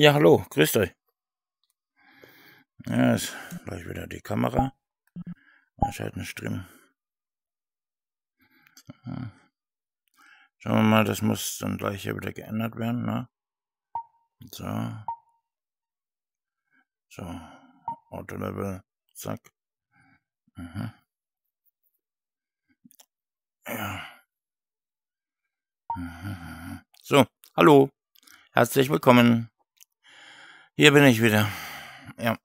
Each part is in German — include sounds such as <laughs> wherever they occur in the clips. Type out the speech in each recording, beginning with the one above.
Ja, hallo, grüßt euch. Ja, ist gleich wieder die Kamera. Einschalten, Stream. Schauen wir mal, das muss dann gleich hier wieder geändert werden, ne? So. So. Auto-Level. Zack. Mhm. Ja. Mhm. mhm, mhm. So, hallo. Herzlich willkommen. Hier bin ich wieder. Ja.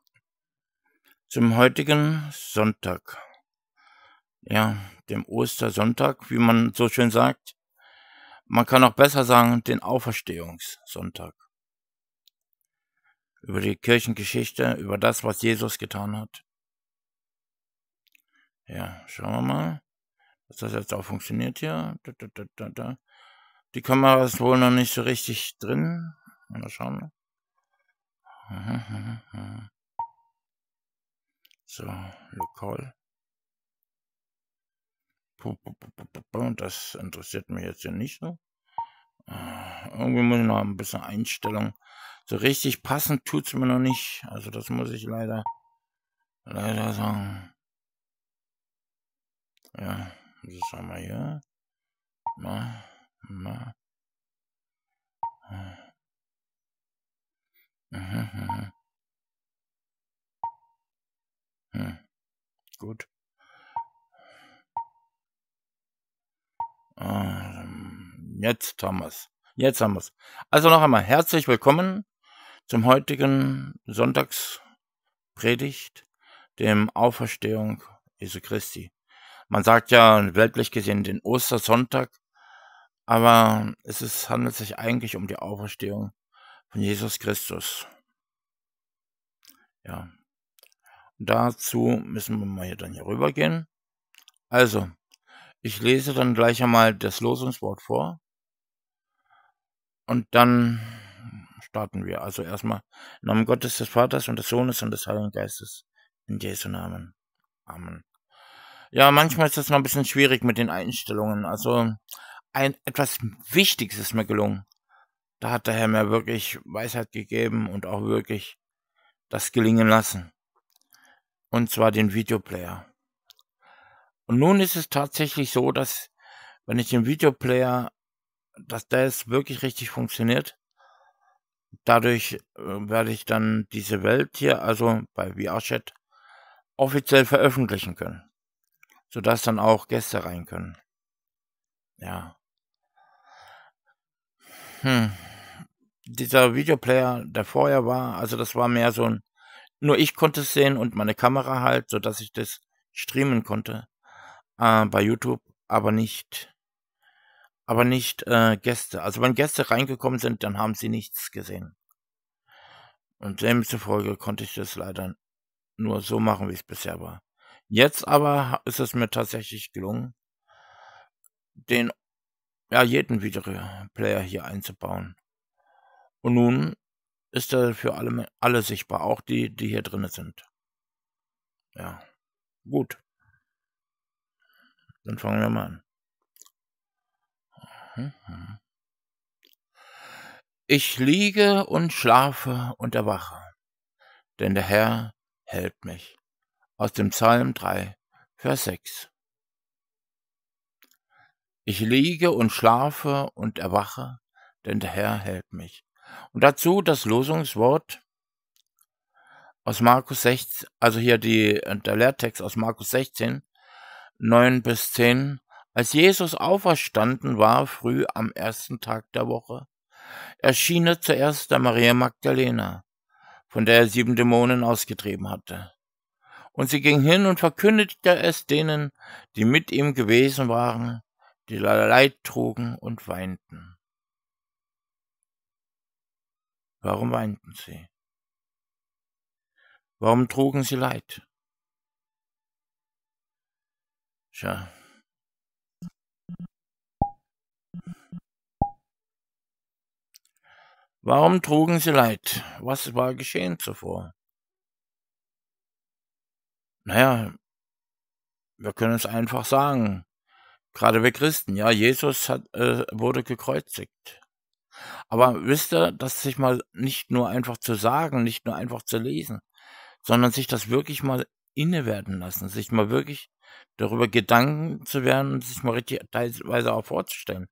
Zum heutigen Sonntag. Ja, dem Ostersonntag, wie man so schön sagt. Man kann auch besser sagen, den Auferstehungssonntag. Über die Kirchengeschichte, über das, was Jesus getan hat. Ja, schauen wir mal, dass das jetzt auch funktioniert hier. Da, da, da, die Kamera ist wohl noch nicht so richtig drin. Mal schauen. So, lokal. Das interessiert mich jetzt ja nicht so. Äh, irgendwie muss ich noch ein bisschen Einstellung. So richtig passend tut es mir noch nicht. Also das muss ich leider, leider sagen. Ja, das haben wir hier. Na, na. Aha, aha. Hm. Gut. Ah, ähm, jetzt haben wir es. Jetzt haben wir es. Also noch einmal herzlich willkommen zum heutigen Sonntagspredigt, dem Auferstehung Jesu Christi. Man sagt ja weltlich gesehen den Ostersonntag, aber es ist, handelt sich eigentlich um die Auferstehung von Jesus Christus. Ja. dazu müssen wir mal hier dann hier rüber gehen. Also, ich lese dann gleich einmal das Losungswort vor. Und dann starten wir. Also erstmal im Namen Gottes, des Vaters und des Sohnes und des Heiligen Geistes. In Jesu Namen. Amen. Ja, manchmal ist das noch ein bisschen schwierig mit den Einstellungen. Also ein etwas Wichtiges ist mir gelungen. Da hat der Herr mir wirklich Weisheit gegeben und auch wirklich das gelingen lassen. Und zwar den Videoplayer. Und nun ist es tatsächlich so, dass wenn ich den Videoplayer, dass der jetzt wirklich richtig funktioniert, dadurch äh, werde ich dann diese Welt hier, also bei VRChat, offiziell veröffentlichen können. Sodass dann auch Gäste rein können. Ja. Hm dieser Videoplayer, der vorher war, also das war mehr so ein, nur ich konnte es sehen und meine Kamera halt, so dass ich das streamen konnte äh, bei YouTube, aber nicht, aber nicht äh, Gäste. Also wenn Gäste reingekommen sind, dann haben sie nichts gesehen. Und demzufolge konnte ich das leider nur so machen, wie es bisher war. Jetzt aber ist es mir tatsächlich gelungen, den ja jeden Videoplayer hier einzubauen. Und nun ist er für alle, alle sichtbar, auch die, die hier drinnen sind. Ja, gut. Dann fangen wir mal an. Ich liege und schlafe und erwache, denn der Herr hält mich. Aus dem Psalm 3, Vers 6. Ich liege und schlafe und erwache, denn der Herr hält mich. Und dazu das Losungswort aus Markus 16, also hier die, äh, der Lehrtext aus Markus 16, 9 bis 10. Als Jesus auferstanden war, früh am ersten Tag der Woche, erschien er zuerst der Maria Magdalena, von der er sieben Dämonen ausgetrieben hatte. Und sie ging hin und verkündigte es denen, die mit ihm gewesen waren, die Leid trugen und weinten. Warum weinten sie? Warum trugen sie Leid? Tja. Warum trugen sie Leid? Was war geschehen zuvor? Naja, wir können es einfach sagen. Gerade wir Christen, ja, Jesus hat, äh, wurde gekreuzigt. Aber wisst ihr, das sich mal nicht nur einfach zu sagen, nicht nur einfach zu lesen, sondern sich das wirklich mal inne werden lassen, sich mal wirklich darüber Gedanken zu werden und sich mal richtig teilweise auch vorzustellen.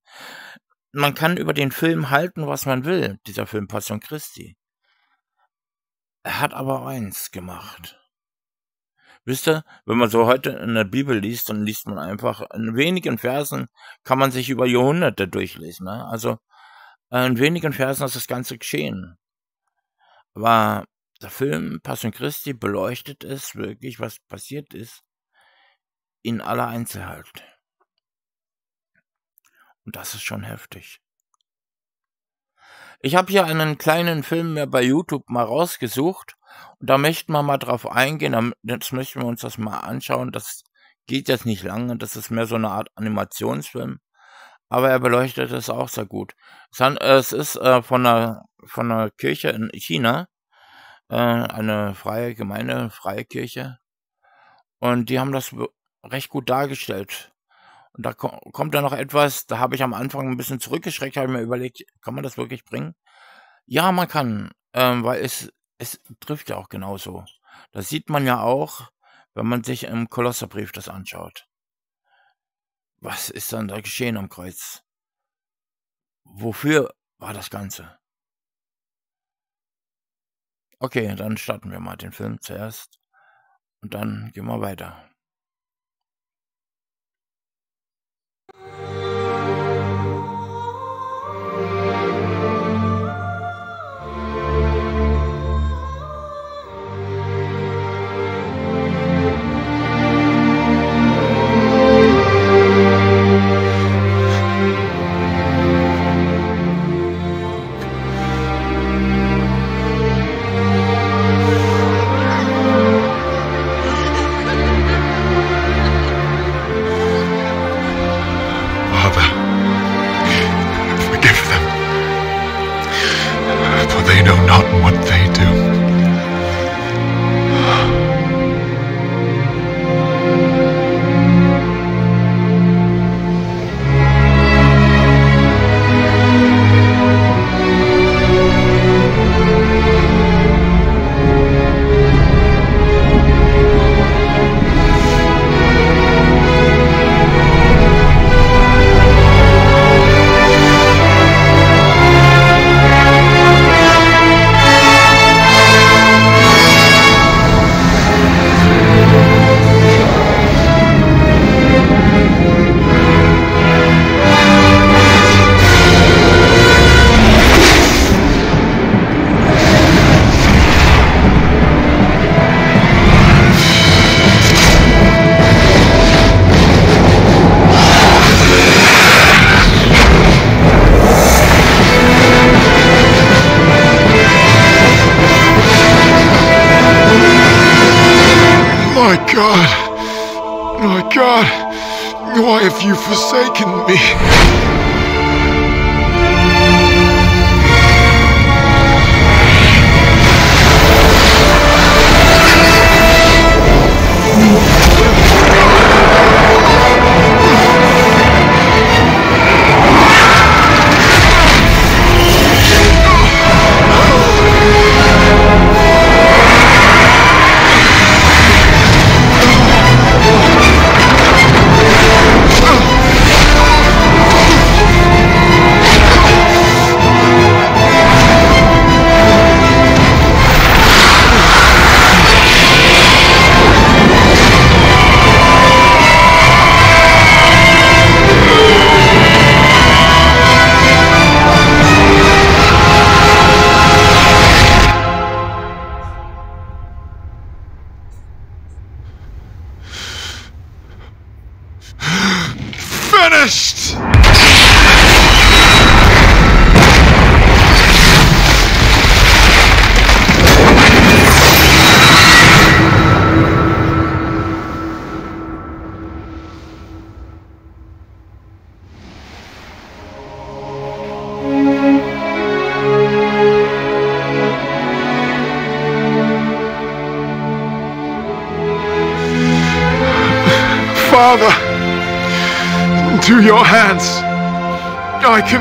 Man kann über den Film halten, was man will, dieser Film Passion Christi. Er hat aber eins gemacht. Wisst ihr, wenn man so heute in der Bibel liest, dann liest man einfach in wenigen Versen, kann man sich über Jahrhunderte durchlesen. Ne? Also in wenigen Versen ist das Ganze geschehen. Aber der Film Passion Christi beleuchtet es wirklich, was passiert ist, in aller Einzelheit. Und das ist schon heftig. Ich habe hier einen kleinen Film mir bei YouTube mal rausgesucht und da möchten wir mal drauf eingehen, jetzt möchten wir uns das mal anschauen. Das geht jetzt nicht lange, das ist mehr so eine Art Animationsfilm aber er beleuchtet es auch sehr gut. Es, ist äh, von, einer, von einer Kirche in China, äh, eine freie Gemeinde, freie Kirche, und die haben das recht gut dargestellt. Und da kommt dann noch etwas, da habe ich am Anfang ein bisschen zurückgeschreckt, habe mir überlegt, kann man das wirklich bringen? Ja, man kann, ähm, weil es, es trifft ja auch genauso. Das sieht man ja auch, wenn man sich im Kolosserbrief das anschaut. Was ist dann da geschehen am Kreuz? Wofür war das Ganze? Okay, dann starten wir mal den Film zuerst und dann gehen wir weiter.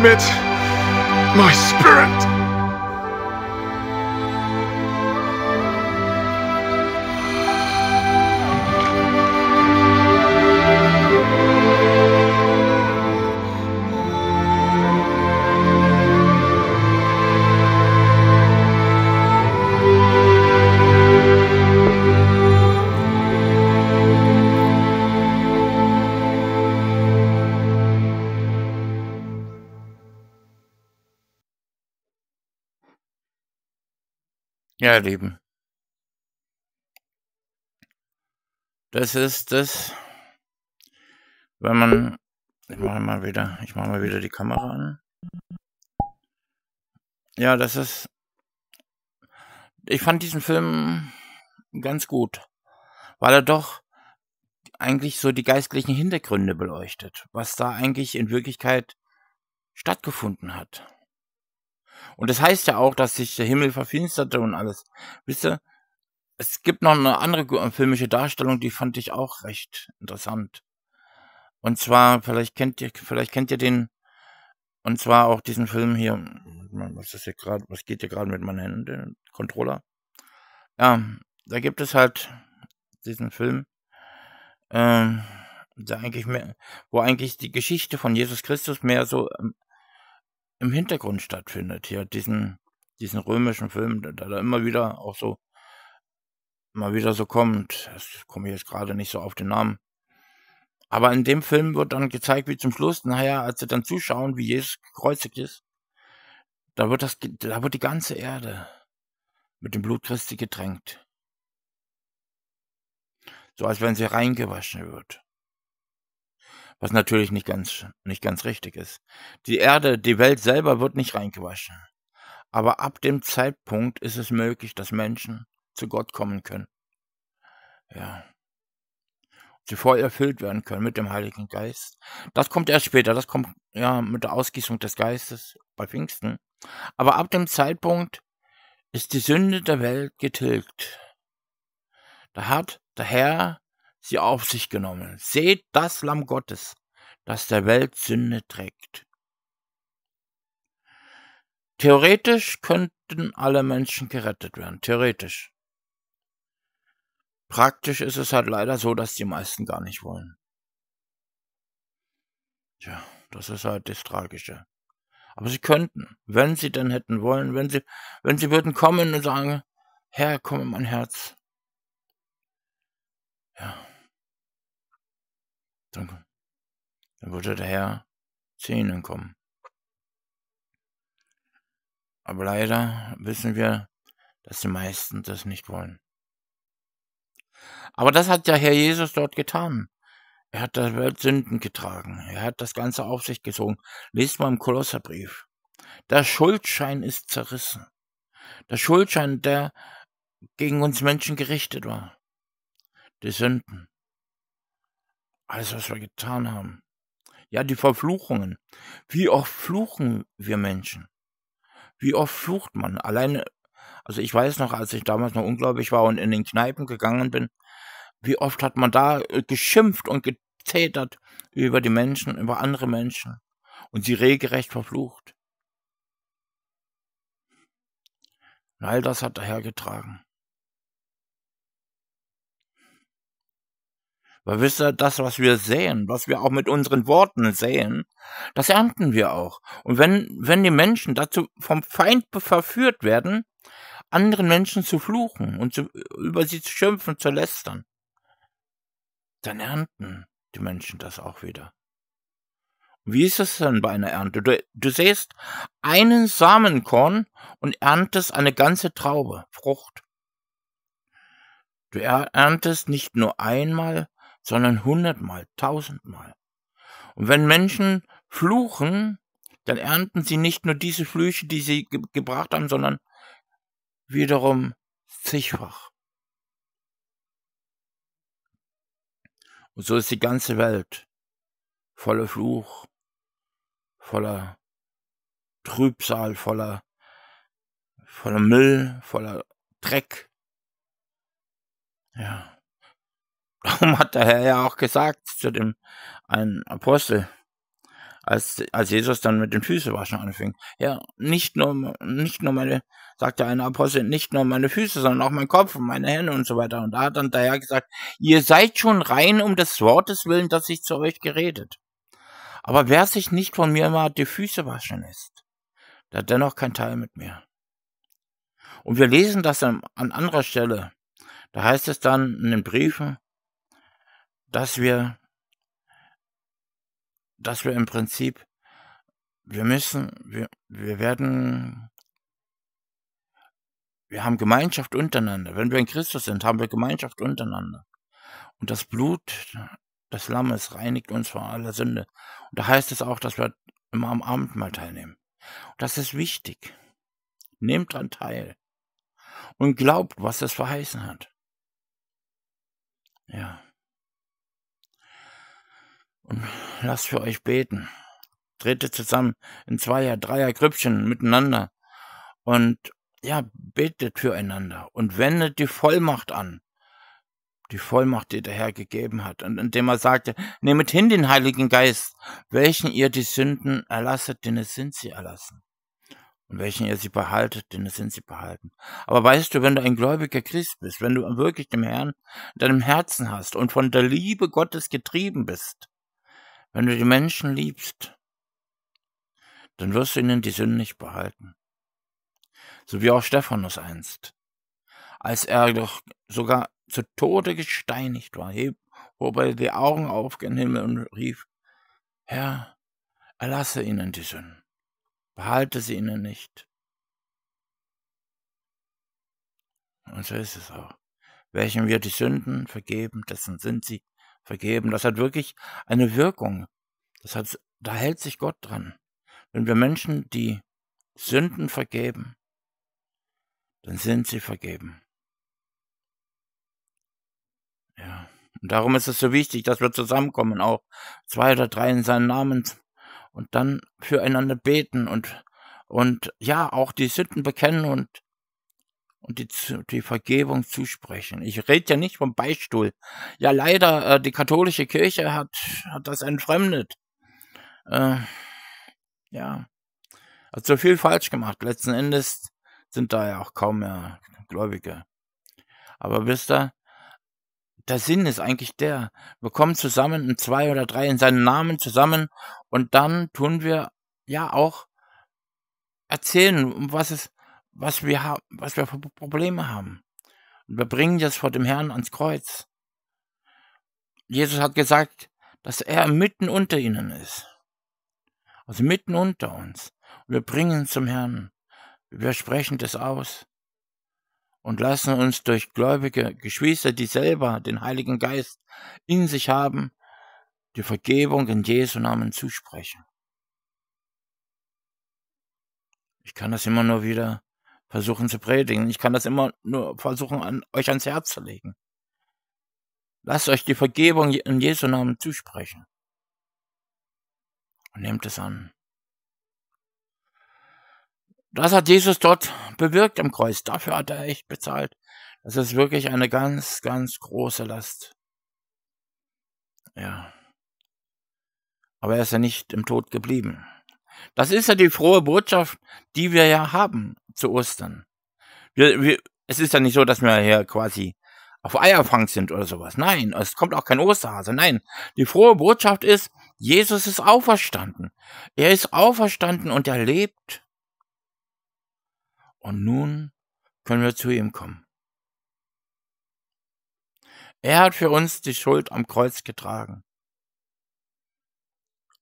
limit. Ja, Lieben. Das ist das, wenn man, ich mache mal wieder, ich mache mal wieder die Kamera an. Ja, das ist, ich fand diesen Film ganz gut, weil er doch eigentlich so die geistlichen Hintergründe beleuchtet, was da eigentlich in Wirklichkeit stattgefunden hat. Und das heißt ja auch, dass sich der Himmel verfinsterte und alles. Wisst ihr, es gibt noch eine andere filmische Darstellung, die fand ich auch recht interessant. Und zwar, vielleicht kennt ihr, vielleicht kennt ihr den, und zwar auch diesen Film hier. Was ist hier gerade, was geht hier gerade mit meinen Händen? Äh, Controller. Ja, da gibt es halt diesen Film, ähm, der eigentlich mehr, wo eigentlich die Geschichte von Jesus Christus mehr so ähm, im Hintergrund stattfindet. Hier diesen, diesen römischen Film, der da immer wieder auch so, mal wieder so kommt. Das komme ich jetzt gerade nicht so auf den Namen. Aber in dem Film wird dann gezeigt, wie zum Schluss, naja, als sie dann zuschauen, wie Jesus gekreuzigt ist, da wird das, da wird die ganze Erde mit dem Blut Christi getränkt. So als wenn sie reingewaschen wird was natürlich nicht ganz, nicht ganz richtig ist. Die Erde, die Welt selber wird nicht reingewaschen. Aber ab dem Zeitpunkt ist es möglich, dass Menschen zu Gott kommen können. Ja. Sie voll erfüllt werden können mit dem Heiligen Geist. Das kommt erst später, das kommt ja mit der Ausgießung des Geistes bei Pfingsten. Aber ab dem Zeitpunkt ist die Sünde der Welt getilgt. Da hat der Herr sie auf sich genommen. Seht das Lamm Gottes, das der Welt Sünde trägt. Theoretisch könnten alle Menschen gerettet werden. Theoretisch. Praktisch ist es halt leider so, dass die meisten gar nicht wollen. Tja, das ist halt das Tragische. Aber sie könnten, wenn sie denn hätten wollen, wenn sie, wenn sie würden kommen und sagen, Herr, komm in mein Herz. Ja, dann, dann würde der Herr zu ihnen kommen. Aber leider wissen wir, dass die meisten das nicht wollen. Aber das hat ja Herr Jesus dort getan. Er hat das Welt Sünden getragen. Er hat das Ganze auf sich gezogen. Lest mal im Kolosserbrief. Der Schuldschein ist zerrissen. Der Schuldschein, der gegen uns Menschen gerichtet war. Die Sünden. Alles, was wir getan haben. Ja, die Verfluchungen. Wie oft fluchen wir Menschen? Wie oft flucht man? Alleine, also ich weiß noch, als ich damals noch ungläubig war und in den Kneipen gegangen bin, wie oft hat man da äh, geschimpft und getätert über die Menschen, über andere Menschen und sie regelrecht verflucht. Und all das hat dahergetragen. Weil wisst ihr, das, was wir sehen, was wir auch mit unseren Worten sehen, das ernten wir auch. Und wenn, wenn die Menschen dazu vom Feind verführt werden, anderen Menschen zu fluchen und zu, über sie zu schimpfen, zu lästern, dann ernten die Menschen das auch wieder. Wie ist es denn bei einer Ernte? Du, du säst einen Samenkorn und erntest eine ganze Traube, Frucht. Du erntest nicht nur einmal, sondern hundertmal, tausendmal. Und wenn Menschen fluchen, dann ernten sie nicht nur diese Flüche, die sie ge gebracht haben, sondern wiederum zigfach. Und so ist die ganze Welt voller Fluch, voller Trübsal, voller, voller Müll, voller Dreck. Ja. Darum hat der Herr ja auch gesagt zu dem einen Apostel, als, als Jesus dann mit den dem waschen anfing. Ja, nicht nur, nicht nur meine, sagte ein Apostel, nicht nur meine Füße, sondern auch mein Kopf und meine Hände und so weiter. Und da hat dann der Herr gesagt, ihr seid schon rein um des Wortes willen, dass ich zu euch geredet. Aber wer sich nicht von mir mal die Füße waschen lässt, der hat dennoch kein Teil mit mir. Und wir lesen das an, an anderer Stelle. Da heißt es dann in den Briefen, dass wir, dass wir im Prinzip, wir müssen, wir, wir werden, wir haben Gemeinschaft untereinander. Wenn wir in Christus sind, haben wir Gemeinschaft untereinander. Und das Blut des Lammes reinigt uns von aller Sünde. Und da heißt es auch, dass wir immer am mal teilnehmen. Und das ist wichtig. Nehmt dran teil. Und glaubt, was es verheißen hat. Ja und lasst für euch beten. Tretet zusammen in Zweier, Dreier Grüppchen miteinander und ja, betet füreinander und wendet die Vollmacht an. Die Vollmacht, die der Herr gegeben hat, und indem er sagte, nehmet hin den Heiligen Geist, welchen ihr die Sünden erlasset, denn es sind sie erlassen. Und welchen ihr sie behaltet, denn es sind sie behalten. Aber weißt du, wenn du ein gläubiger Christ bist, wenn du wirklich dem Herrn in deinem Herzen hast und von der Liebe Gottes getrieben bist, wenn du die Menschen liebst, dann wirst du ihnen die Sünde nicht behalten. So wie auch Stephanus einst, als er doch sogar zu Tode gesteinigt war, hob er die Augen auf gen Himmel und rief, Herr, erlasse ihnen die Sünden, behalte sie ihnen nicht. Und so ist es auch. Welchen wir die Sünden vergeben, dessen sind sie vergeben. Das hat wirklich eine Wirkung. Das hat, da hält sich Gott dran. Wenn wir Menschen die Sünden vergeben, dann sind sie vergeben. Ja. Und darum ist es so wichtig, dass wir zusammenkommen, auch zwei oder drei in seinen Namen und dann füreinander beten und, und ja, auch die Sünden bekennen und und die, die Vergebung zusprechen. Ich rede ja nicht vom Beistuhl. Ja, leider, äh, die katholische Kirche hat, hat das entfremdet. Äh, ja, hat so viel falsch gemacht. Letzten Endes sind da ja auch kaum mehr Gläubige. Aber wisst ihr, der Sinn ist eigentlich der, wir kommen zusammen in zwei oder drei in seinen Namen zusammen und dann tun wir ja auch erzählen, was es, was wir haben, was wir für Probleme haben. Und wir bringen das vor dem Herrn ans Kreuz. Jesus hat gesagt, dass er mitten unter ihnen ist. Also mitten unter uns. Und wir bringen zum Herrn. Wir sprechen das aus. Und lassen uns durch gläubige Geschwister, die selber den Heiligen Geist in sich haben, die Vergebung in Jesu Namen zusprechen. Ich kann das immer nur wieder versuchen zu predigen. Ich kann das immer nur versuchen, an, euch ans Herz zu legen. Lasst euch die Vergebung in Jesu Namen zusprechen. Und nehmt es an. Das hat Jesus dort bewirkt im Kreuz. Dafür hat er echt bezahlt. Das ist wirklich eine ganz, ganz große Last. Ja. Aber er ist ja nicht im Tod geblieben. Das ist ja die frohe Botschaft, die wir ja haben zu Ostern. Wir, wir, es ist ja nicht so, dass wir hier quasi auf Eierfang sind oder sowas. Nein, es kommt auch kein Osterhase. Nein, die frohe Botschaft ist, Jesus ist auferstanden. Er ist auferstanden und er lebt. Und nun können wir zu ihm kommen. Er hat für uns die Schuld am Kreuz getragen.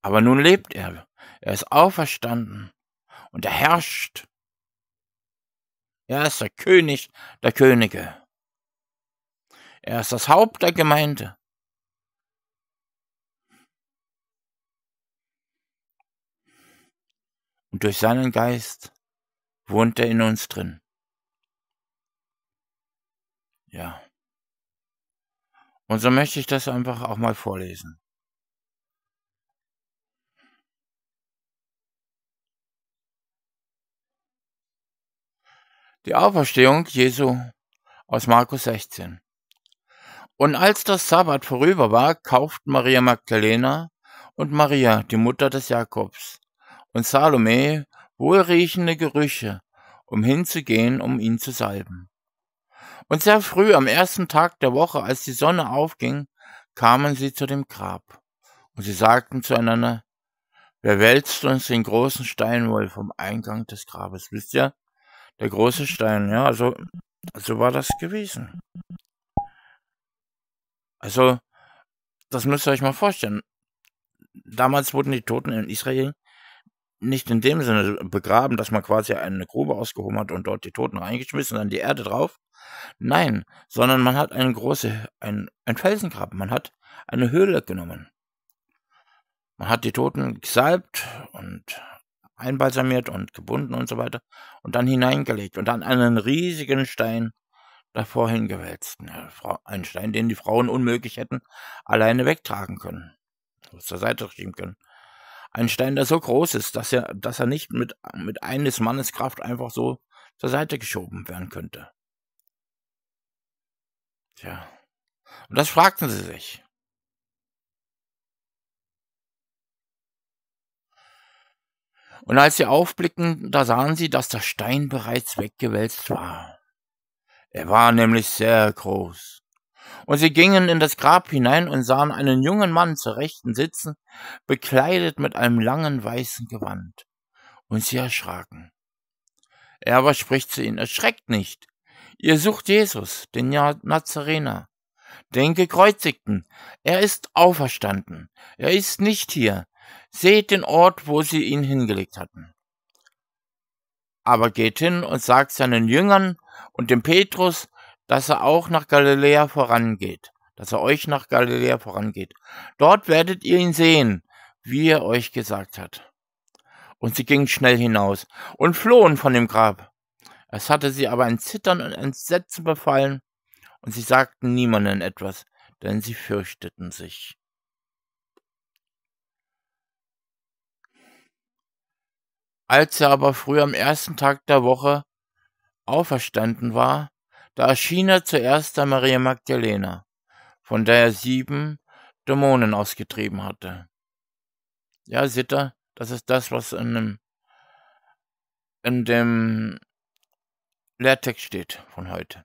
Aber nun lebt er. Er ist auferstanden und er herrscht. Er ist der König der Könige. Er ist das Haupt der Gemeinde. Und durch seinen Geist wohnt er in uns drin. Ja. Und so möchte ich das einfach auch mal vorlesen. Die Auferstehung Jesu aus Markus 16. Und als das Sabbat vorüber war, kauften Maria Magdalena und Maria, die Mutter des Jakobs, und Salome wohlriechende Gerüche, um hinzugehen, um ihn zu salben. Und sehr früh am ersten Tag der Woche, als die Sonne aufging, kamen sie zu dem Grab. Und sie sagten zueinander, wer wälzt uns den großen Stein wohl vom Eingang des Grabes? Wisst ihr, der große Stein, ja, also so war das gewesen. Also, das müsst ihr euch mal vorstellen. Damals wurden die Toten in Israel nicht in dem Sinne begraben, dass man quasi eine Grube ausgehoben hat und dort die Toten reingeschmissen, dann die Erde drauf. Nein, sondern man hat eine große, ein, ein Felsengraben, man hat eine Höhle genommen. Man hat die Toten gesalbt und einbalsamiert und gebunden und so weiter und dann hineingelegt und dann einen riesigen Stein davor hingewälzt. Ein Stein, den die Frauen unmöglich hätten alleine wegtragen können, zur Seite schieben können. Ein Stein, der so groß ist, dass er, dass er nicht mit, mit eines Mannes Kraft einfach so zur Seite geschoben werden könnte. Tja. Und das fragten sie sich. Und als sie aufblickten, da sahen sie, dass der Stein bereits weggewälzt war. Er war nämlich sehr groß. Und sie gingen in das Grab hinein und sahen einen jungen Mann zur Rechten sitzen, bekleidet mit einem langen weißen Gewand. Und sie erschraken. Er aber spricht zu ihnen, erschreckt nicht. Ihr sucht Jesus, den Nazarener, den Gekreuzigten. Er ist auferstanden. Er ist nicht hier seht den Ort, wo sie ihn hingelegt hatten. Aber geht hin und sagt seinen Jüngern und dem Petrus, dass er auch nach Galiläa vorangeht, dass er euch nach Galiläa vorangeht. Dort werdet ihr ihn sehen, wie er euch gesagt hat. Und sie gingen schnell hinaus und flohen von dem Grab. Es hatte sie aber ein Zittern und Entsetzen befallen, und sie sagten niemanden etwas, denn sie fürchteten sich. Als er aber früh am ersten Tag der Woche auferstanden war, da erschien er zuerst der Maria Magdalena, von der er sieben Dämonen ausgetrieben hatte. Ja, seht ihr, das ist das, was in dem, in dem Lehrtext steht von heute.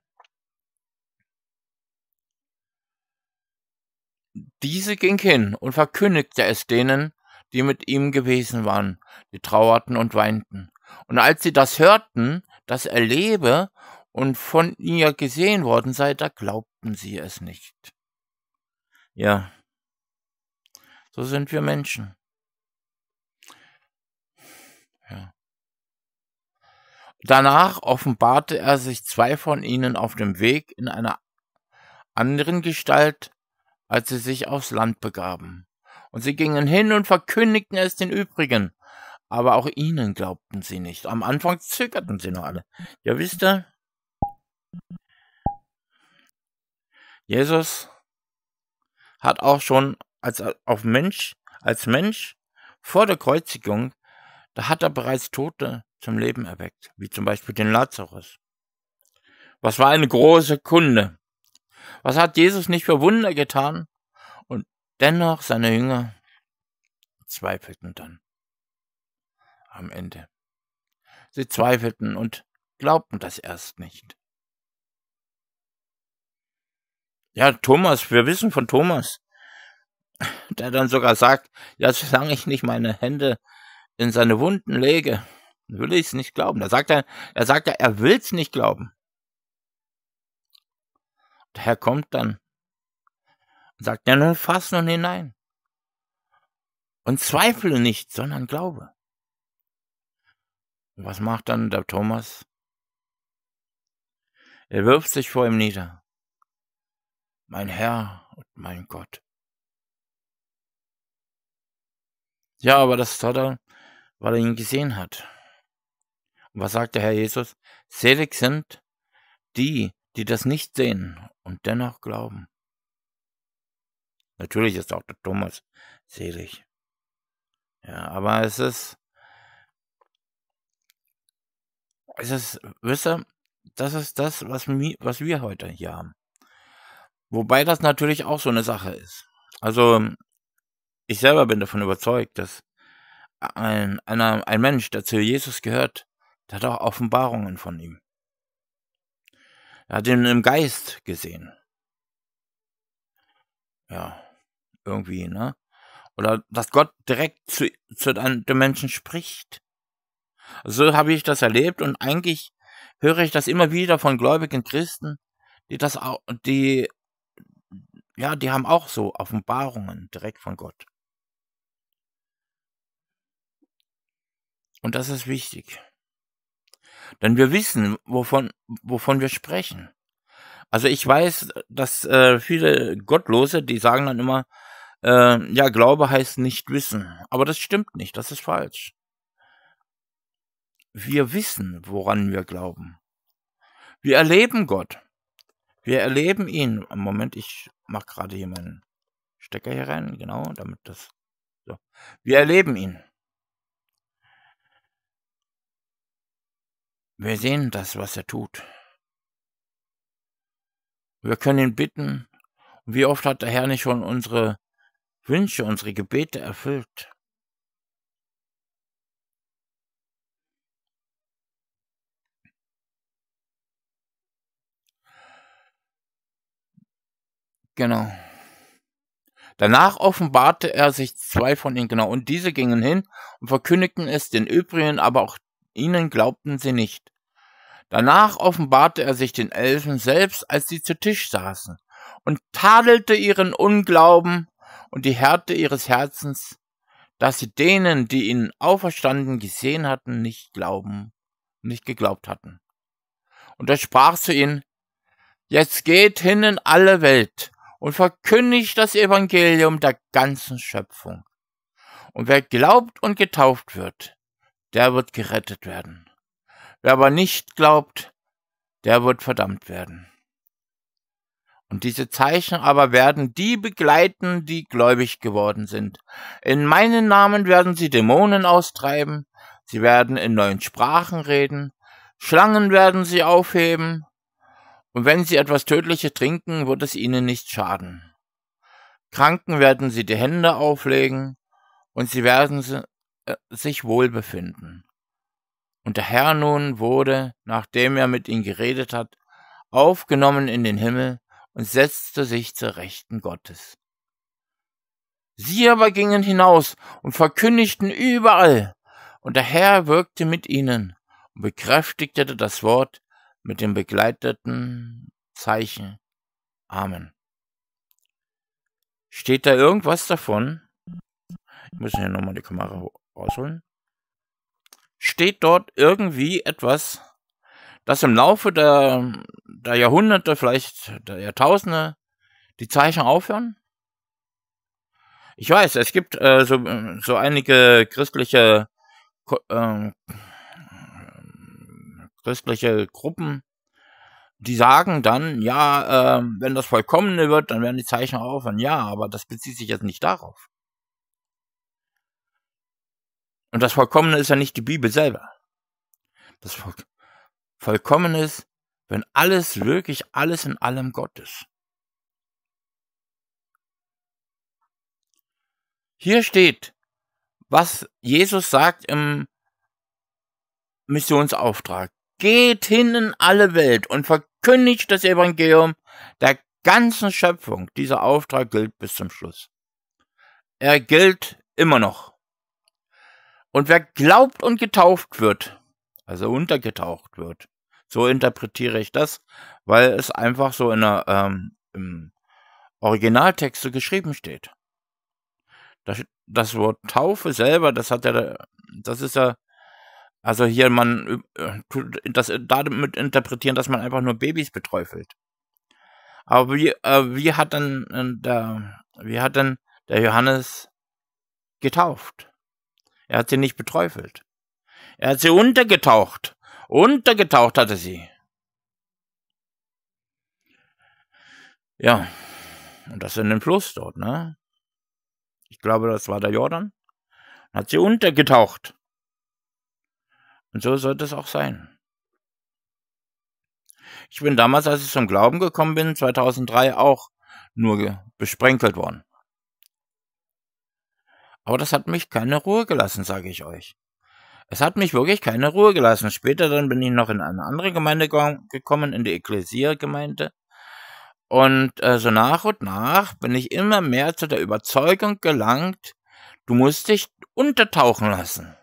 Diese ging hin und verkündigte es denen, die mit ihm gewesen waren, die trauerten und weinten. Und als sie das hörten, dass er lebe und von ihr gesehen worden sei, da glaubten sie es nicht. Ja, so sind wir Menschen. Ja. Danach offenbarte er sich zwei von ihnen auf dem Weg in einer anderen Gestalt, als sie sich aufs Land begaben und sie gingen hin und verkündigten es den übrigen. Aber auch ihnen glaubten sie nicht. Am Anfang zögerten sie noch alle. Ja, wisst ihr? Jesus hat auch schon als auf Mensch, als Mensch vor der Kreuzigung, da hat er bereits Tote zum Leben erweckt, wie zum Beispiel den Lazarus. Was war eine große Kunde? Was hat Jesus nicht für Wunder getan? Dennoch seine Jünger zweifelten dann am Ende. Sie zweifelten und glaubten das erst nicht. Ja, Thomas, wir wissen von Thomas, <laughs> der dann sogar sagt, ja, solange ich nicht meine Hände in seine Wunden lege, will ich es nicht glauben. Da sagt er, er sagt ja, er will es nicht glauben. Der Herr kommt dann und sagt, ja, nun ne, fass nun hinein. Und zweifle nicht, sondern glaube. Und was macht dann der Thomas? Er wirft sich vor ihm nieder. Mein Herr und mein Gott. Ja, aber das tat er, weil er ihn gesehen hat. Und was sagt der Herr Jesus? Selig sind die, die das nicht sehen und dennoch glauben. Natürlich ist auch der Thomas selig. Ja, aber es ist, es ist, wisst ihr, das ist das, was, mi, was wir heute hier haben. Wobei das natürlich auch so eine Sache ist. Also, ich selber bin davon überzeugt, dass ein, einer, ein Mensch, der zu Jesus gehört, der hat auch Offenbarungen von ihm. Er hat ihn im Geist gesehen. Ja irgendwie, ne? Oder dass Gott direkt zu, zu den Menschen spricht. so habe ich das erlebt und eigentlich höre ich das immer wieder von gläubigen Christen, die das auch, die, ja, die haben auch so Offenbarungen direkt von Gott. Und das ist wichtig. Denn wir wissen, wovon, wovon wir sprechen. Also ich weiß, dass äh, viele Gottlose, die sagen dann immer, äh, ja, Glaube heißt nicht wissen. Aber das stimmt nicht, das ist falsch. Wir wissen, woran wir glauben. Wir erleben Gott. Wir erleben ihn. Moment, ich mache gerade hier meinen Stecker hier rein, genau, damit das. So. Wir erleben ihn. Wir sehen das, was er tut. Wir können ihn bitten. Wie oft hat der Herr nicht schon unsere Wünsche, unsere Gebete erfüllt. Genau. Danach offenbarte er sich zwei von ihnen, genau, und diese gingen hin und verkündigten es den übrigen, aber auch ihnen glaubten sie nicht. Danach offenbarte er sich den Elfen selbst, als sie zu Tisch saßen, und tadelte ihren Unglauben und die Härte ihres Herzens, dass sie denen, die ihn auferstanden gesehen hatten, nicht glauben, nicht geglaubt hatten. Und er sprach zu ihnen, Jetzt geht hin in alle Welt und verkündigt das Evangelium der ganzen Schöpfung. Und wer glaubt und getauft wird, der wird gerettet werden. Wer aber nicht glaubt, der wird verdammt werden. Und diese Zeichen aber werden die begleiten, die gläubig geworden sind. In meinen Namen werden sie Dämonen austreiben, sie werden in neuen Sprachen reden, Schlangen werden sie aufheben, und wenn sie etwas Tödliches trinken, wird es ihnen nicht schaden. Kranken werden sie die Hände auflegen, und sie werden äh, sich wohlbefinden. Und der Herr nun wurde, nachdem er mit ihnen geredet hat, aufgenommen in den Himmel, und setzte sich zur Rechten Gottes. Sie aber gingen hinaus und verkündigten überall, und der Herr wirkte mit ihnen und bekräftigte das Wort mit dem begleiteten Zeichen. Amen. Steht da irgendwas davon? Ich muss hier nochmal die Kamera rausholen. Steht dort irgendwie etwas dass im Laufe der, der Jahrhunderte, vielleicht der Jahrtausende, die Zeichen aufhören? Ich weiß, es gibt äh, so, äh, so einige christliche, äh, christliche Gruppen, die sagen dann, ja, äh, wenn das Vollkommene wird, dann werden die Zeichen aufhören. Ja, aber das bezieht sich jetzt nicht darauf. Und das Vollkommene ist ja nicht die Bibel selber. Das, Vollkommene vollkommen ist, wenn alles wirklich alles in allem Gott ist. Hier steht, was Jesus sagt im Missionsauftrag. Geht hin in alle Welt und verkündigt das Evangelium der ganzen Schöpfung. Dieser Auftrag gilt bis zum Schluss. Er gilt immer noch. Und wer glaubt und getauft wird, also untergetaucht wird, so interpretiere ich das, weil es einfach so in der, ähm, im Originaltext geschrieben steht. Das, das Wort Taufe selber, das hat ja, das ist ja, also hier man äh, tut das damit interpretieren, dass man einfach nur Babys beträufelt. Aber wie, äh, wie hat dann äh, der, wie hat denn der Johannes getauft? Er hat sie nicht beträufelt. Er hat sie untergetaucht. Untergetaucht hatte sie. Ja, und das in dem Fluss dort, ne? Ich glaube, das war der Jordan. Hat sie untergetaucht. Und so sollte es auch sein. Ich bin damals, als ich zum Glauben gekommen bin, 2003 auch nur besprenkelt worden. Aber das hat mich keine Ruhe gelassen, sage ich euch. Es hat mich wirklich keine Ruhe gelassen. Später dann bin ich noch in eine andere Gemeinde gekommen, in die Ekklesiergemeinde. Und äh, so nach und nach bin ich immer mehr zu der Überzeugung gelangt, du musst dich untertauchen lassen.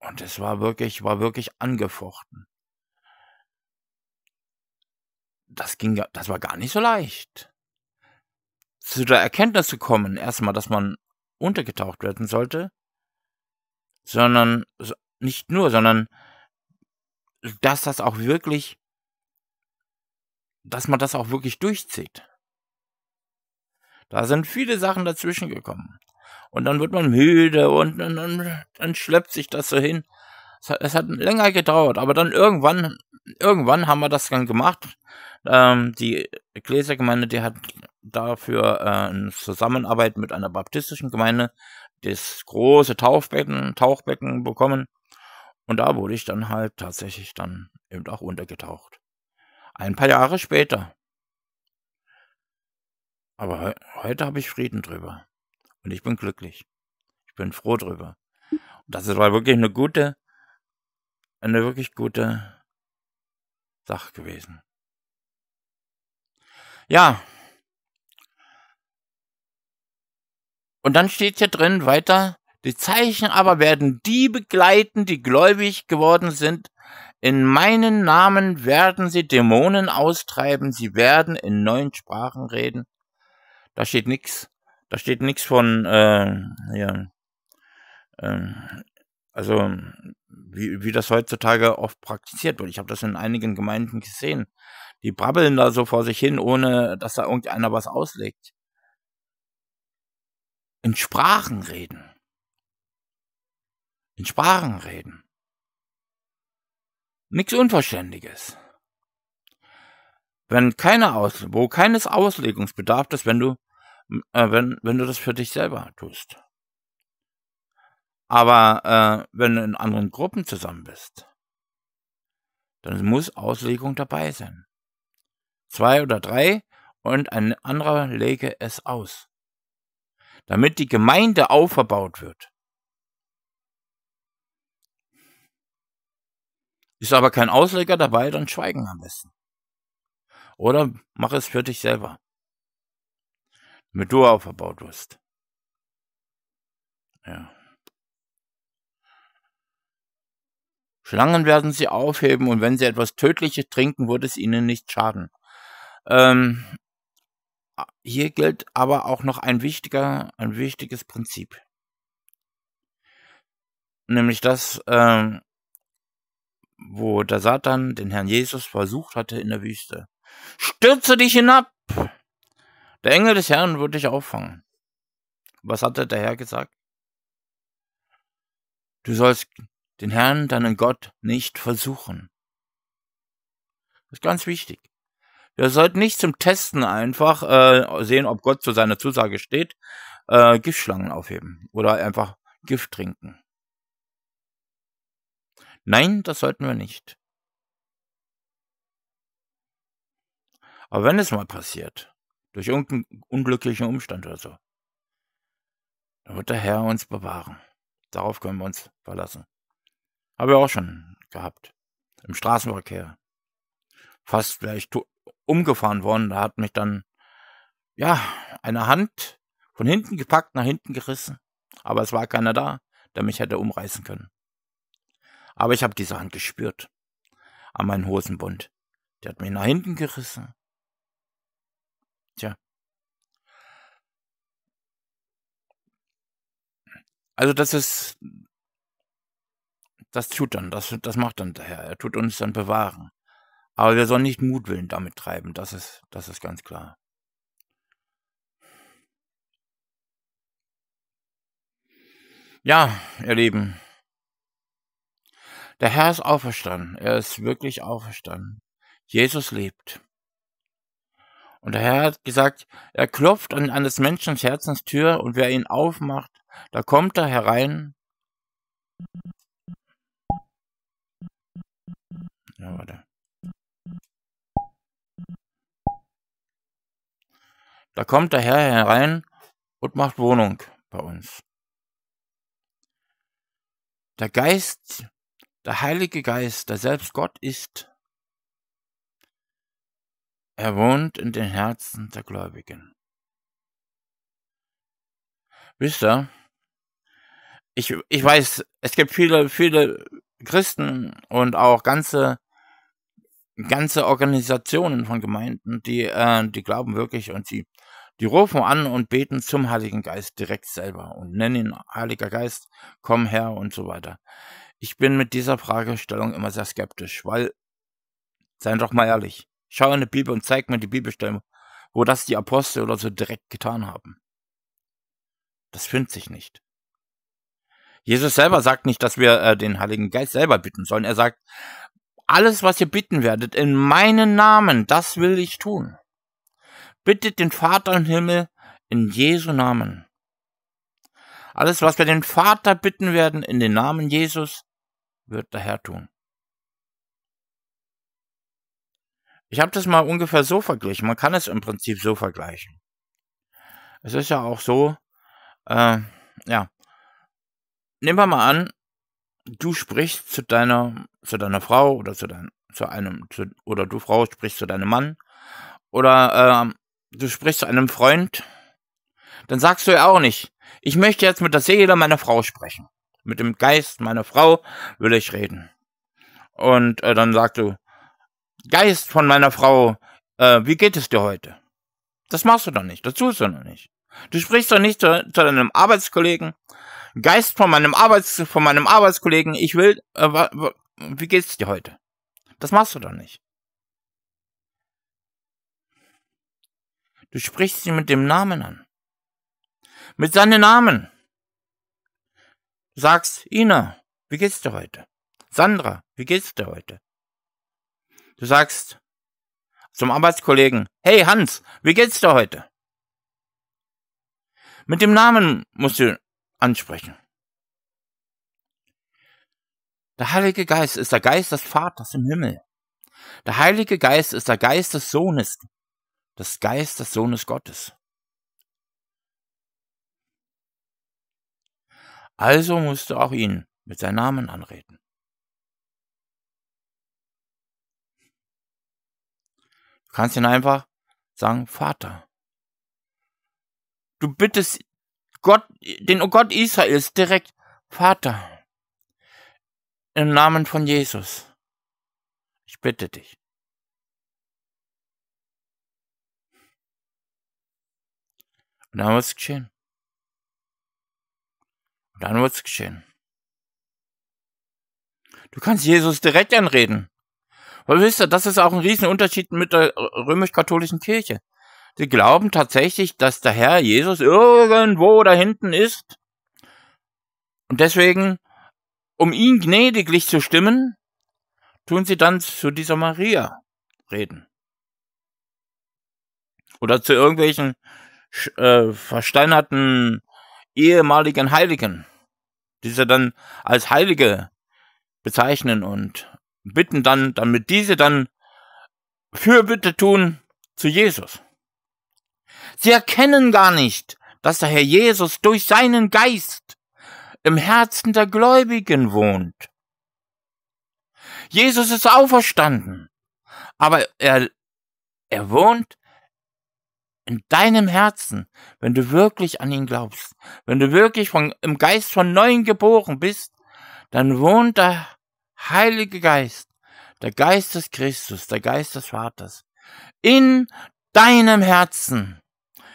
Und es war wirklich, war wirklich angefochten. Das ging, das war gar nicht so leicht zu der Erkenntnis gekommen, erstmal, dass man untergetaucht werden sollte, sondern nicht nur, sondern dass das auch wirklich, dass man das auch wirklich durchzieht. Da sind viele Sachen dazwischen gekommen. Und dann wird man müde und dann, dann, schleppt sich das so hin. Es hat, es hat, länger gedauert, aber dann irgendwann, irgendwann haben wir das dann gemacht. Ähm, die Gläsergemeinde, die hat dafür äh, in Zusammenarbeit mit einer baptistischen Gemeinde das große Taufbecken, Tauchbecken bekommen. Und da wurde ich dann halt tatsächlich dann eben auch untergetaucht. Ein paar Jahre später. Aber heute habe ich Frieden drüber. Und ich bin glücklich. Ich bin froh drüber. Und das war wirklich eine gute, eine wirklich gute Sache gewesen. Ja, Und dann steht hier drin weiter, die Zeichen aber werden die begleiten, die gläubig geworden sind. In meinen Namen werden sie Dämonen austreiben, sie werden in neuen Sprachen reden. Da steht nichts. Da steht nichts von, äh, ja, äh, also wie, wie das heutzutage oft praktiziert wird. Ich habe das in einigen Gemeinden gesehen. Die brabbeln da so vor sich hin, ohne dass da irgendeiner was auslegt in Sprachen reden. In Sprachen reden. Nichts Unverständiges. Wenn keine Aus wo keines Auslegungsbedarf ist, wenn du, äh, wenn, wenn du das für dich selber tust. Aber äh, wenn du in anderen Gruppen zusammen bist, dann muss Auslegung dabei sein. Zwei oder drei und ein anderer lege es aus damit die Gemeinde auferbaut wird. Ist aber kein Ausleger dabei, dann schweigen am besten. Oder mach es für dich selber, damit du auferbaut wirst. Ja. Schlangen werden sie aufheben und wenn sie etwas Tödliches trinken, wird es ihnen nicht schaden. Ähm, hier gilt aber auch noch ein wichtiger, ein wichtiges Prinzip. Nämlich das, äh, wo der Satan den Herrn Jesus versucht hatte in der Wüste. Stürze dich hinab! Der Engel des Herrn wird dich auffangen. Was hatte der Herr gesagt? Du sollst den Herrn, deinen Gott, nicht versuchen. Das ist ganz wichtig. Ihr sollt nicht zum Testen einfach äh, sehen, ob Gott zu seiner Zusage steht, äh, Giftschlangen aufheben oder einfach Gift trinken. Nein, das sollten wir nicht. Aber wenn es mal passiert, durch irgendeinen unglücklichen Umstand oder so, dann wird der Herr uns bewahren. Darauf können wir uns verlassen. Habe ich auch schon gehabt. Im Straßenverkehr. Fast gleich to umgefahren worden. Da hat mich dann, ja, eine Hand von hinten gepackt, nach hinten gerissen. Aber es war keiner da, der mich hätte umreißen können. Aber ich habe diese Hand gespürt. An meinen Hosenbund. Der hat mich nach hinten gerissen. Tja. Also das ist, das tut dann, das, das macht dann der Herr. Er tut uns dann bewahren. Aber wir sollen nicht Mutwillen damit treiben, das ist, das ist ganz klar. Ja, ihr Lieben. Der Herr ist auferstanden. Er ist wirklich auferstanden. Jesus lebt. Und der Herr hat gesagt, er klopft an, an des Menschen Herzens Tür und wer ihn aufmacht, da kommt er herein. Ja, warte. Da kommt der Herr herein und macht Wohnung bei uns. Der Geist, der Heilige Geist, der selbst Gott ist, er wohnt in den Herzen der Gläubigen. Wisst ihr, ich, ich weiß, es gibt viele, viele Christen und auch ganze, ganze Organisationen von Gemeinden, die, äh, die glauben wirklich und sie, die rufen an und beten zum Heiligen Geist direkt selber und nennen ihn Heiliger Geist, komm her und so weiter. Ich bin mit dieser Fragestellung immer sehr skeptisch, weil, seien doch mal ehrlich, schau in die Bibel und zeig mir die Bibelstellen, wo das die Apostel oder so direkt getan haben. Das findet sich nicht. Jesus selber sagt nicht, dass wir äh, den Heiligen Geist selber bitten sollen. Er sagt, alles, was ihr bitten werdet, in meinen Namen, das will ich tun bittet den Vater im Himmel in Jesu Namen. Alles, was wir den Vater bitten werden in den Namen Jesus, wird der Herr tun. Ich habe das mal ungefähr so verglichen. Man kann es im Prinzip so vergleichen. Es ist ja auch so, äh, ja. Nehmen wir mal an, du sprichst zu deiner, zu deiner Frau oder zu deinem, zu einem, zu, oder du Frau sprichst zu deinem Mann oder äh, du sprichst zu einem Freund, dann sagst du ja auch nicht, ich möchte jetzt mit der Seele meiner Frau sprechen. Mit dem Geist meiner Frau will ich reden. Und äh, dann sagst du, Geist von meiner Frau, äh, wie geht es dir heute? Das machst du doch nicht, das tust du doch nicht. Du sprichst doch nicht zu, zu deinem Arbeitskollegen, Geist von meinem Arbeits von meinem Arbeitskollegen, ich will äh, wie geht's dir heute? Das machst du doch nicht. Du sprichst ihn mit dem Namen an. Mit seinem Namen. Du sagst, Ina, wie geht's dir heute? Sandra, wie geht's dir heute? Du sagst zum Arbeitskollegen, hey Hans, wie geht's dir heute? Mit dem Namen musst du ansprechen. Der Heilige Geist ist der Geist des Vaters im Himmel. Der Heilige Geist ist der Geist des Sohnes des Geist des Sohnes Gottes. Also musst du auch ihn mit seinem Namen anreden. Du kannst ihn einfach sagen, Vater. Du bittest Gott, den Gott Israels direkt, Vater, im Namen von Jesus. Ich bitte dich. dann wird's geschehen. Dann wird's geschehen. Du kannst Jesus direkt anreden. Weil wisst ihr, das ist auch ein Riesenunterschied mit der römisch-katholischen Kirche. Sie glauben tatsächlich, dass der Herr Jesus irgendwo da hinten ist. Und deswegen, um ihn gnädiglich zu stimmen, tun sie dann zu dieser Maria reden. Oder zu irgendwelchen äh, versteinerten ehemaligen Heiligen, die sie dann als Heilige bezeichnen und bitten dann, damit diese dann Fürbitte tun zu Jesus. Sie erkennen gar nicht, dass der Herr Jesus durch seinen Geist im Herzen der Gläubigen wohnt. Jesus ist auferstanden, aber er, er wohnt in deinem Herzen, wenn du wirklich an ihn glaubst, wenn du wirklich von, im Geist von Neuem geboren bist, dann wohnt der Heilige Geist, der Geist des Christus, der Geist des Vaters, in deinem Herzen.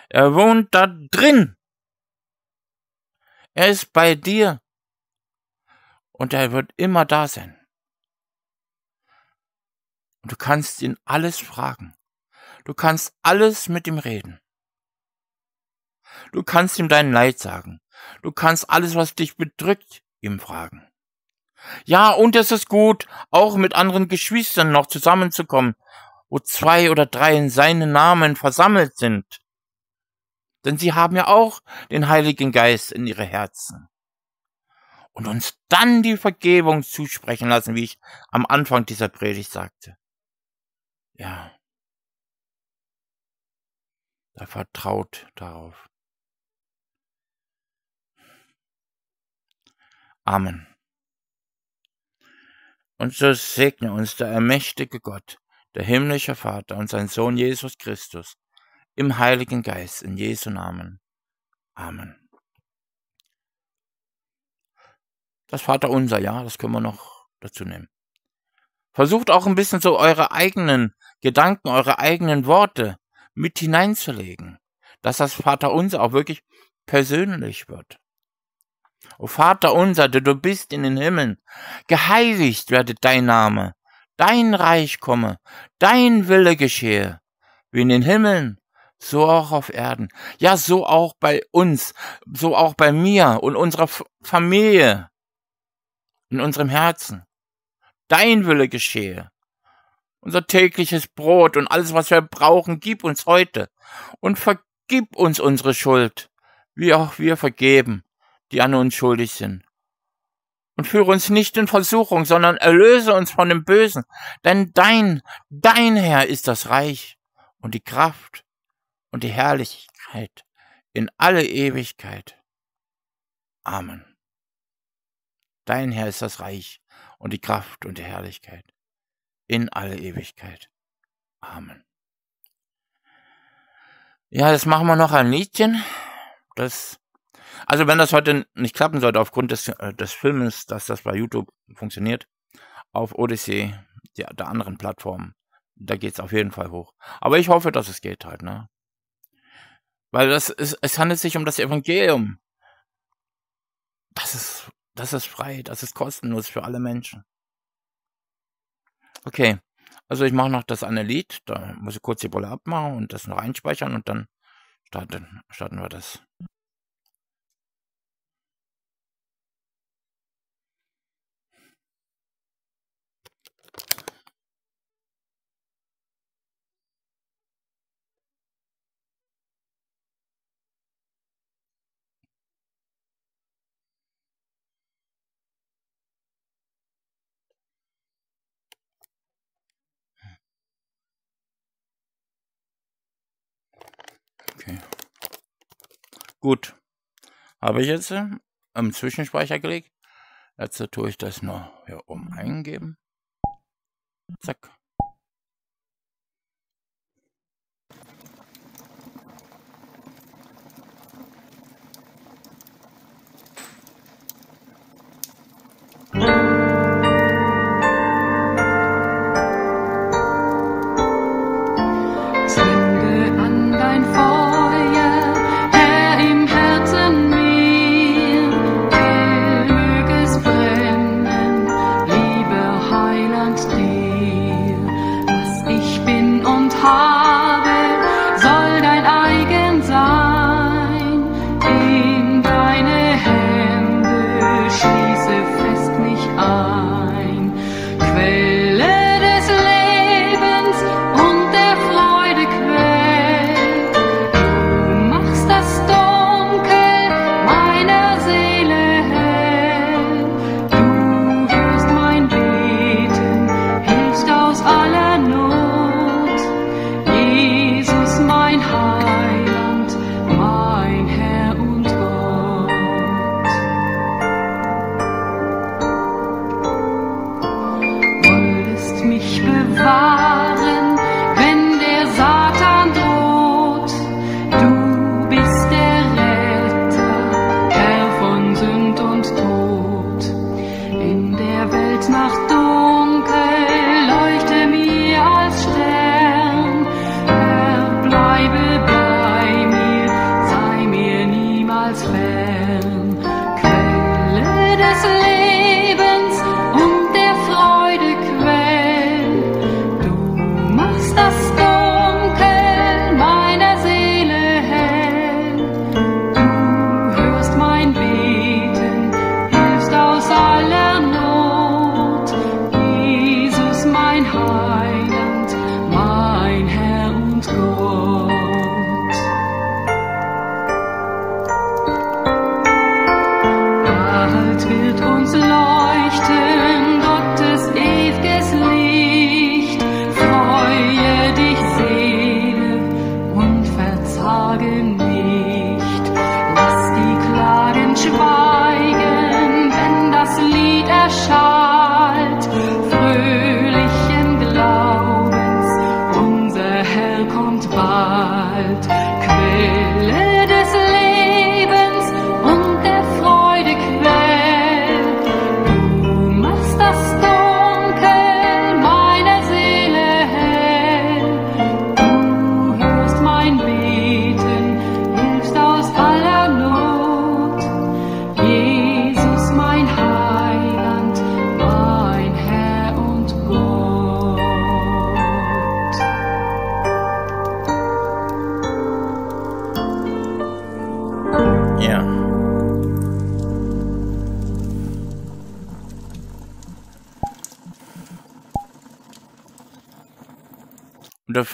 Er wohnt da drin. Er ist bei dir. Und er wird immer da sein. Und du kannst ihn alles fragen. Du kannst alles mit ihm reden. Du kannst ihm deinen Leid sagen. Du kannst alles, was dich bedrückt, ihm fragen. Ja, und es ist gut, auch mit anderen Geschwistern noch zusammenzukommen, wo zwei oder drei in seinen Namen versammelt sind. Denn sie haben ja auch den Heiligen Geist in ihre Herzen. Und uns dann die Vergebung zusprechen lassen, wie ich am Anfang dieser Predigt sagte. Ja. Er vertraut darauf. Amen. Und so segne uns der ermächtige Gott, der himmlische Vater und sein Sohn Jesus Christus, im Heiligen Geist, in Jesu Namen. Amen. Das Vaterunser, ja, das können wir noch dazu nehmen. Versucht auch ein bisschen so eure eigenen Gedanken, eure eigenen Worte mit hineinzulegen, dass das Vater unser auch wirklich persönlich wird. O Vater unser, der du bist in den Himmeln, geheiligt werde dein Name, dein Reich komme, dein Wille geschehe, wie in den Himmeln, so auch auf Erden, ja, so auch bei uns, so auch bei mir und unserer Familie, in unserem Herzen. Dein Wille geschehe, unser tägliches Brot und alles, was wir brauchen, gib uns heute und vergib uns unsere Schuld, wie auch wir vergeben, die an uns schuldig sind. Und führe uns nicht in Versuchung, sondern erlöse uns von dem Bösen, denn dein, dein Herr ist das Reich und die Kraft und die Herrlichkeit in alle Ewigkeit. Amen. Dein Herr ist das Reich und die Kraft und die Herrlichkeit in alle Ewigkeit. Amen. Ja, jetzt machen wir noch ein Liedchen. Das, also wenn das heute nicht klappen sollte aufgrund des, äh, des Filmes, dass das bei YouTube funktioniert, auf Odyssey, der, der anderen Plattform, da geht's auf jeden Fall hoch. Aber ich hoffe, dass es geht halt, ne? Weil das ist, es handelt sich um das Evangelium. Das ist, das ist frei, das ist kostenlos für alle Menschen. Okay, also ich mache noch das Analyt. Da muss ich kurz die Bolle abmachen und das noch einspeichern und dann starten, starten wir das. Okay. Gut. Habe ich jetzt ähm, im Zwischenspeicher gelegt. Jetzt tue ich das noch hier oben eingeben. Zack.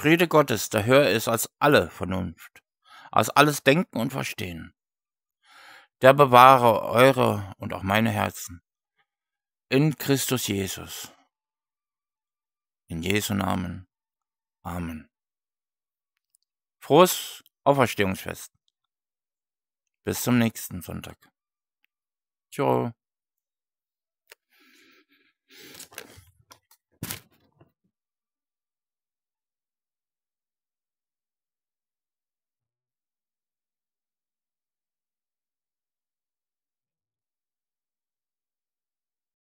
Rede Gottes, da höher ist als alle Vernunft, als alles Denken und Verstehen. Der bewahre eure und auch meine Herzen in Christus Jesus. In Jesu Namen. Amen. Frohes Auferstehungsfest. Bis zum nächsten Sonntag. Ciao.